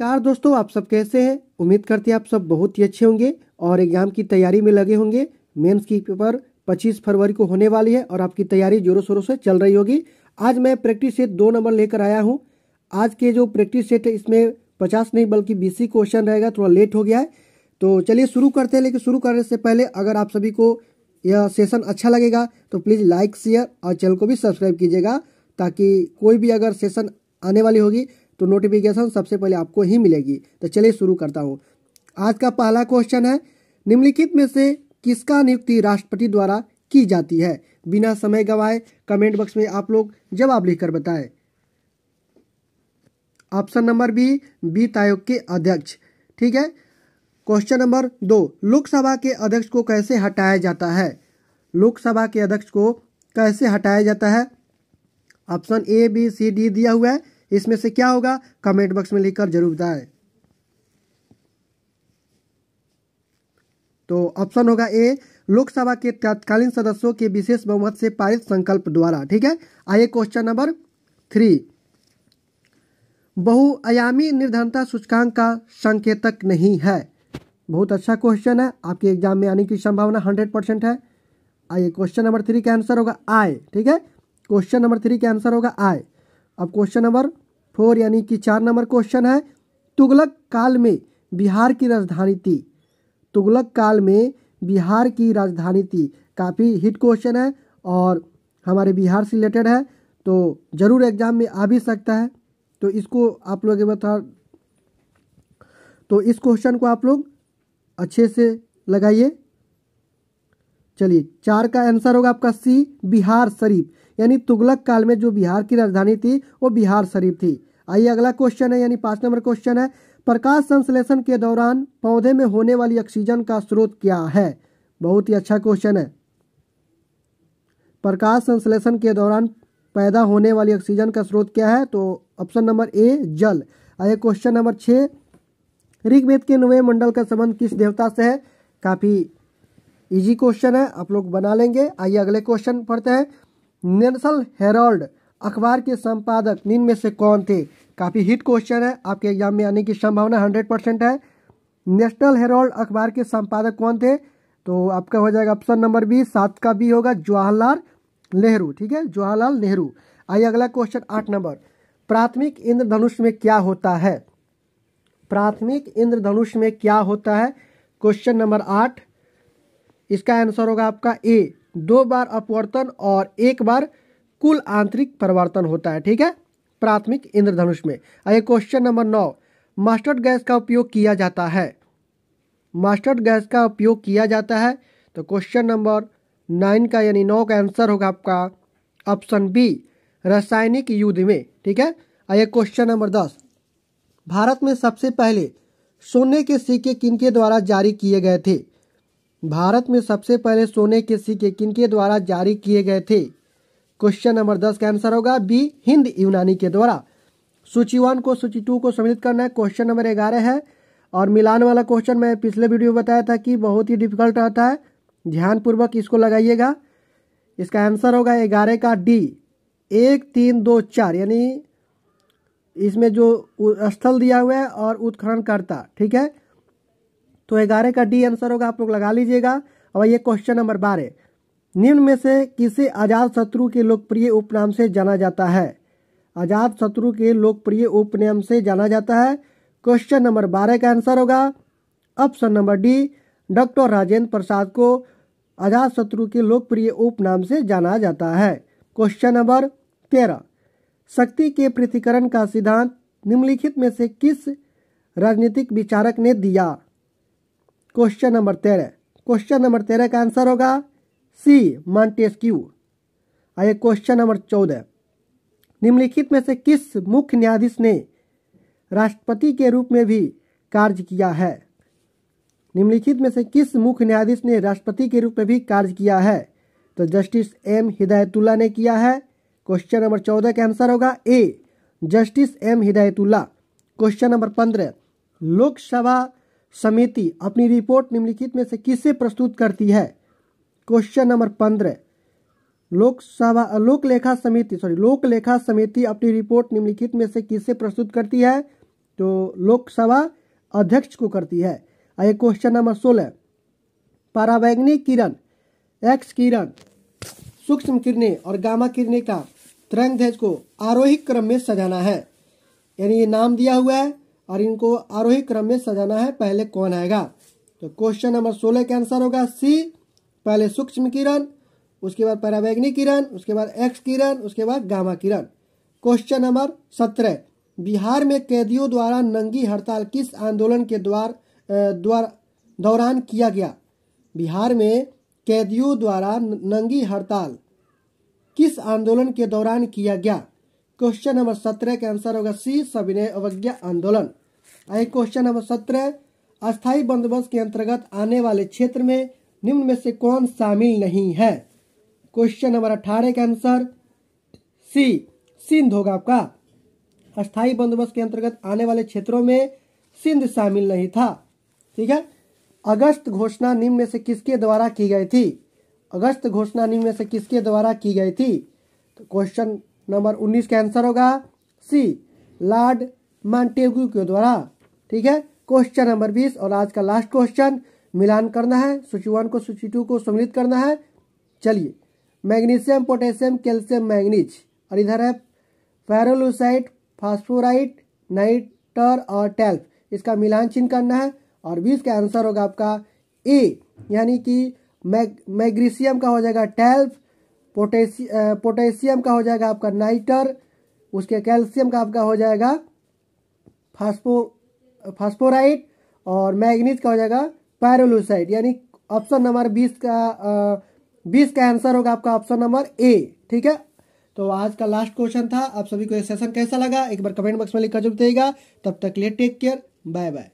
नमस्कार दोस्तों आप सब कैसे हैं उम्मीद करते हैं आप सब बहुत ही अच्छे होंगे और एग्जाम की तैयारी में लगे होंगे मेंस की पेपर 25 फरवरी को होने वाली है और आपकी तैयारी जोरों शोरों से चल रही होगी आज मैं प्रैक्टिस सेट दो नंबर लेकर आया हूँ आज के जो प्रैक्टिस सेट है इसमें पचास नहीं बल्कि बीस क्वेश्चन रहेगा थोड़ा लेट हो गया है तो चलिए शुरू करते हैं लेकिन शुरू करने से पहले अगर आप सभी को यह सेशन अच्छा लगेगा तो प्लीज़ लाइक शेयर और चैनल को भी सब्सक्राइब कीजिएगा ताकि कोई भी अगर सेशन आने वाली होगी तो नोटिफिकेशन सबसे पहले आपको ही मिलेगी तो चलिए शुरू करता हूँ आज का पहला क्वेश्चन है निम्नलिखित में से किसका नियुक्ति राष्ट्रपति द्वारा की जाती है बिना समय गवाए कमेंट बॉक्स में आप लोग जवाब लिखकर बताएं ऑप्शन नंबर बी वित्त आयोग के अध्यक्ष ठीक है क्वेश्चन नंबर दो लोकसभा के अध्यक्ष को कैसे हटाया जाता है लोकसभा के अध्यक्ष को कैसे हटाया जाता है option A B C D दिया हुआ है इसमें से क्या होगा कमेंट बॉक्स में लिखकर जरूर बताएं तो ऑप्शन होगा ए लोकसभा के तत्कालीन सदस्यों के विशेष बहुमत से पारित संकल्प द्वारा ठीक है आइए क्वेश्चन नंबर थ्री बहुआयामी निर्धनता सूचकांक का संकेतक नहीं है बहुत अच्छा क्वेश्चन है आपके एग्जाम में आने की संभावना हंड्रेड परसेंट है आइए क्वेश्चन नंबर थ्री का आंसर होगा आय ठीक है क्वेश्चन नंबर थ्री का आंसर होगा आय अब क्वेश्चन नंबर फोर यानी कि चार नंबर क्वेश्चन है तुगलक काल में बिहार की राजधानी थी तुगलक काल में बिहार की राजधानी थी काफ़ी हिट क्वेश्चन है और हमारे बिहार से रिलेटेड है तो ज़रूर एग्जाम में आ भी सकता है तो इसको आप लोग बता तो इस क्वेश्चन को आप लोग अच्छे से लगाइए चलिए चार का आंसर होगा आपका सी बिहार शरीफ यानी तुगलक काल में जो बिहार की राजधानी थी वो बिहार शरीफ थी आइए अगला क्वेश्चन है यानी पांच नंबर क्वेश्चन है प्रकाश संश्लेषण के दौरान पौधे में होने वाली ऑक्सीजन का स्रोत क्या है बहुत ही अच्छा क्वेश्चन है प्रकाश संश्लेषण के दौरान पैदा होने वाली ऑक्सीजन का स्रोत क्या है तो ऑप्शन नंबर ए जल आइए क्वेश्चन नंबर छः ऋग्वेद के नवे मंडल का संबंध किस देवता से है काफ़ी इजी क्वेश्चन है आप लोग बना लेंगे आइए अगले क्वेश्चन पढ़ते हैं नेशनल हेराल्ड अखबार के संपादक निम्न में से कौन थे काफ़ी हिट क्वेश्चन है आपके एग्जाम में आने की संभावना हंड्रेड परसेंट है नेशनल हेराल्ड अखबार के संपादक कौन थे तो आपका हो जाएगा ऑप्शन नंबर बी सात का बी होगा जवाहरलाल नेहरू ठीक है जवाहरलाल नेहरू आइए अगला क्वेश्चन आठ नंबर प्राथमिक इंद्रधनुष में क्या होता है प्राथमिक इंद्रधनुष में क्या होता है क्वेश्चन नंबर आठ इसका आंसर होगा आपका ए दो बार अपवर्तन और एक बार कुल आंतरिक परिवर्तन होता है ठीक है प्राथमिक इंद्रधनुष में आइए क्वेश्चन नंबर नौ मास्टर्ड गैस का उपयोग किया जाता है मास्टर्ड गैस का उपयोग किया जाता है तो क्वेश्चन नंबर नाइन का यानी नौ का आंसर होगा आपका ऑप्शन बी रासायनिक युद्ध में ठीक है आइए क्वेश्चन नंबर दस भारत में सबसे पहले सोने के सिक्के किनके द्वारा जारी किए गए थे भारत में सबसे पहले सोने के सिक्के किनके द्वारा जारी किए गए थे क्वेश्चन नंबर दस का आंसर होगा बी हिंद यूनानी के द्वारा सूची वन को सूची टू को सम्मिलित करना है क्वेश्चन नंबर ग्यारह है और मिलान वाला क्वेश्चन मैं पिछले वीडियो में बताया था कि बहुत ही डिफिकल्ट रहता है ध्यानपूर्वक इसको लगाइएगा इसका आंसर होगा ग्यारह का डी एक तीन दो चार यानी इसमें जो स्थल दिया हुआ है और उत्खनन करता ठीक है तो ग्यारह का डी आंसर होगा आप लोग लगा लीजिएगा और ये क्वेश्चन नंबर बारह निम्न में से किसे आजाद शत्रु के लोकप्रिय उपनाम से जाना जाता है आजाद शत्रु के लोकप्रिय उपनाम से जाना जाता है क्वेश्चन नंबर बारह का आंसर होगा option number D doctor Rajendra Prasad को आजाद शत्रु के लोकप्रिय उपनाम से जाना जाता है क्वेश्चन नंबर तेरह शक्ति के पृथ्वीकरण का सिद्धांत निम्नलिखित में से किस राजनीतिक विचारक ने दिया क्वेश्चन नंबर तेरह क्वेश्चन नंबर तेरह का आंसर होगा सी मॉन्टेस्क्यू आइए क्वेश्चन नंबर चौदह निम्नलिखित में से किस मुख्य न्यायाधीश ने राष्ट्रपति के रूप में भी कार्य किया है निम्नलिखित में से किस मुख्य न्यायाधीश ने राष्ट्रपति के रूप में भी कार्य किया है तो जस्टिस एम हिदायतुल्ला ने किया है क्वेश्चन नंबर चौदह का आंसर होगा A justice M Hidayatullah question number पंद्रह लोकसभा समिति अपनी रिपोर्ट निम्नलिखित में से किसे प्रस्तुत करती है क्वेश्चन नंबर पंद्रह लोकसभा लोक लेखा समिति सॉरी लोक लेखा समिति अपनी रिपोर्ट निम्नलिखित में से किसे प्रस्तुत करती है तो लोकसभा अध्यक्ष को करती है आइए क्वेश्चन नंबर सोलह पारावैग्निक किरण एक्स किरण सूक्ष्म किरणें और गामा किरणें का तरंग ध्वज को आरोही क्रम में सजाना है यानी ये नाम दिया हुआ है और इनको आरोही क्रम में सजाना है पहले कौन आएगा तो क्वेश्चन नंबर सोलह का आंसर होगा सी पहले सूक्ष्म किरण उसके बाद पराबैग्नी किरण उसके बाद एक्स किरण उसके बाद गामा किरण क्वेश्चन नंबर सत्रह बिहार में कैदियों द्वारा नंगी हड़ताल किस आंदोलन के द्वार द्वार दौरान किया गया बिहार में कैदियों द्वारा नंगी हड़ताल किस आंदोलन के दौरान किया गया क्वेश्चन नंबर सत्रह का आंसर होगा सी सविनय अवज्ञा आंदोलन आइए क्वेश्चन नंबर सत्रह अस्थायी बंदोबस्त के अंतर्गत आने वाले क्षेत्र में निम्न में से कौन शामिल नहीं है क्वेश्चन नंबर अठारह के आंसर सी सिंध होगा आपका अस्थायी बंदोबस्त के अंतर्गत आने वाले क्षेत्रों में सिंध शामिल नहीं था ठीक है अगस्त घोषणा निम्न में से किसके द्वारा की गई थी अगस्त घोषणा निम्न में से किसके द्वारा की गई थी तो क्वेश्चन नंबर उन्नीस का आंसर होगा सी लॉर्ड मांटेगू के द्वारा ठीक है क्वेश्चन नंबर बीस और आज का लास्ट क्वेश्चन मिलान करना है सूची वन को सूची टू को सम्मिलित करना है चलिए मैग्नीशियम पोटेशियम कैल्शियम मैग्नीज और इधर है पैरोलूसाइट फास्फोराइट नाइटर और टेल्फ इसका मिलान चिन्ह करना है और बीस का आंसर होगा आपका ए यानी कि मैग मैग्नीशियम का हो जाएगा टेल्फ पोटेशियम पोटेशियम का हो जाएगा आपका नाइटर उसके कैल्शियम का आपका हो जाएगा फास्फो फास्फोराइट और मैग्नीज का हो जाएगा पैरोलूसाइड यानी ऑप्शन नंबर बीस का बीस का आंसर होगा आपका ऑप्शन नंबर ए ठीक है तो आज का लास्ट क्वेश्चन था आप सभी को ये सेशन कैसा लगा एक बार कमेंट बॉक्स में लिखकर जब देगा तब तक लिए टेक केयर बाय बाय